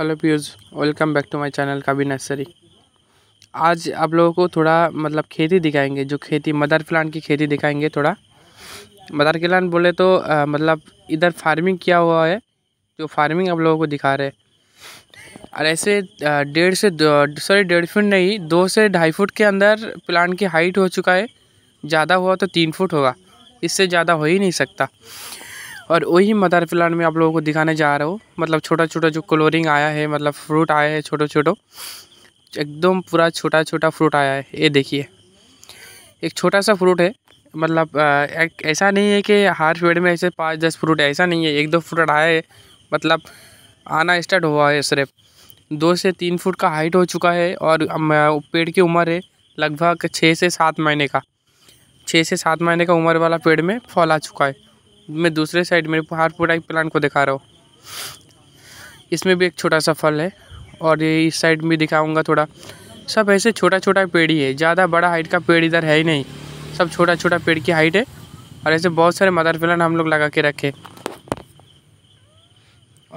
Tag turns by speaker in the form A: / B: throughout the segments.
A: hello प्यूज welcome back to my channel Kabi nursery आज आप लोगों को थोड़ा मतलब खेती दिखाएंगे जो खेती मदर प्लांट की खेती दिखाएंगे थोड़ा मदर प्लांट बोले तो आ, मतलब इधर फार्मिंग किया हुआ है जो फार्मिंग आप लोगों को दिखा रहे और ऐसे डेढ़ से सॉरी डेढ़ फुट नहीं दो से ढाई फुट के अंदर प्लांट की हाइट हो चुका है ज़्यादा हुआ तो तीन फुट होगा इससे ज़्यादा हो ही नहीं सकता और वही मदर प्लांट में आप लोगों को दिखाने जा रहा हूँ मतलब छोटा छोटा जो कलरिंग आया है मतलब फ्रूट आया है छोटो छोटो एकदम पूरा छोटा छोटा फ्रूट आया है ये देखिए एक छोटा सा फ्रूट है मतलब एक ऐसा नहीं है कि हर पेड़ में ऐसे पाँच दस फ्रूट है ऐसा नहीं है एक दो फ्रूट आया है मतलब आना स्टार्ट हुआ है सिर्फ दो से तीन फुट का हाइट हो चुका है और पेड़ की उम्र है लगभग छः से सात महीने का छः से सात महीने का उम्र वाला पेड़ में फल आ चुका है मैं दूसरे साइड में हारपोडाई प्लांट को दिखा रहा हूँ इसमें भी एक छोटा सा फल है और ये इस साइड में दिखाऊंगा थोड़ा सब ऐसे छोटा छोटा पेड़ ही है ज़्यादा बड़ा हाइट का पेड़ इधर है ही नहीं सब छोटा छोटा पेड़ की हाइट है और ऐसे बहुत सारे मदर प्लान हम लोग लगा के रखे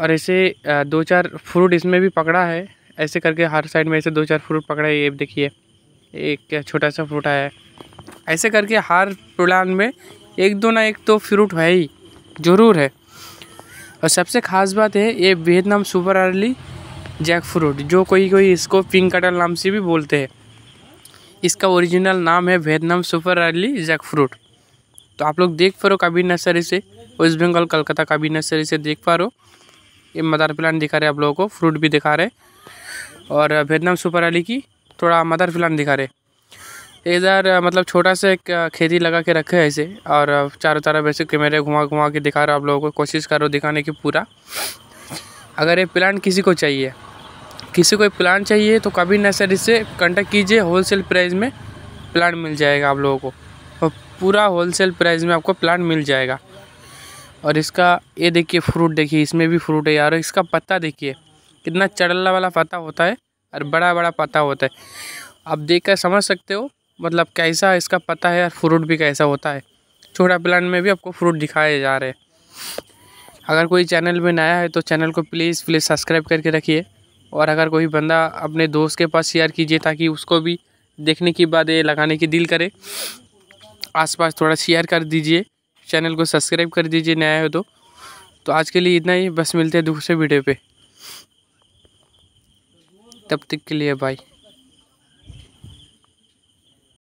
A: और ऐसे दो चार फ्रूट इसमें भी पकड़ा है ऐसे करके हर साइड में ऐसे दो चार फ्रूट पकड़ा है ये देखिए एक छोटा सा फ्रूट आया है ऐसे करके हर प्लान में एक दो ना एक तो फ्रूट है ही ज़रूर है और सबसे ख़ास बात है ये Vietnam super early jackfruit जो कोई कोई इसको पिंक कटल नाम से भी बोलते हैं इसका ओरिजिनल नाम है Vietnam super early jackfruit तो आप लोग देख पा रहे हो काबी नर्सरी से वेस्ट बंगाल कलकत्ता काबी नर्सरी से देख पा रहे हो ये मदर प्लान दिखा रहे आप लोगों को फ्रूट भी दिखा रहे और वियतनाम सुपर अर्ली की थोड़ा मदर प्लान दिखा रहे इधर मतलब छोटा सा एक खेती लगा के रखे है ऐसे और चारों तरफ ऐसे कैमरे घुमा घुमा के दिखा रहा आप लोगों को कोशिश करो दिखाने की पूरा अगर ये प्लांट किसी को चाहिए किसी को प्लांट चाहिए तो कभी नर्सरी से कंटेक्ट कीजिए होलसेल प्राइस में प्लांट मिल जाएगा आप लोगों को और पूरा होलसेल प्राइस में आपको प्लांट मिल जाएगा और इसका ये देखिए फ्रूट देखिए इसमें भी फ्रूट है यार इसका पत्ता देखिए कितना चढ़ला वाला पत्ता होता है और बड़ा बड़ा पत्ता होता है आप देख कर समझ सकते हो मतलब कैसा इसका पता है और फ्रूट भी कैसा होता है छोटा प्लांट में भी आपको फ्रूट दिखाए जा रहे अगर कोई चैनल में नया है तो चैनल को प्लीज़ प्लीज़ सब्सक्राइब करके रखिए और अगर कोई बंदा अपने दोस्त के पास शेयर कीजिए ताकि उसको भी देखने के बाद ये लगाने की दिल करे आसपास थोड़ा शेयर कर दीजिए चैनल को सब्सक्राइब कर दीजिए नया हो तो तो आज के लिए इतना ही बस मिलते हैं दूसरे वीडियो पे तब तक के लिए बाय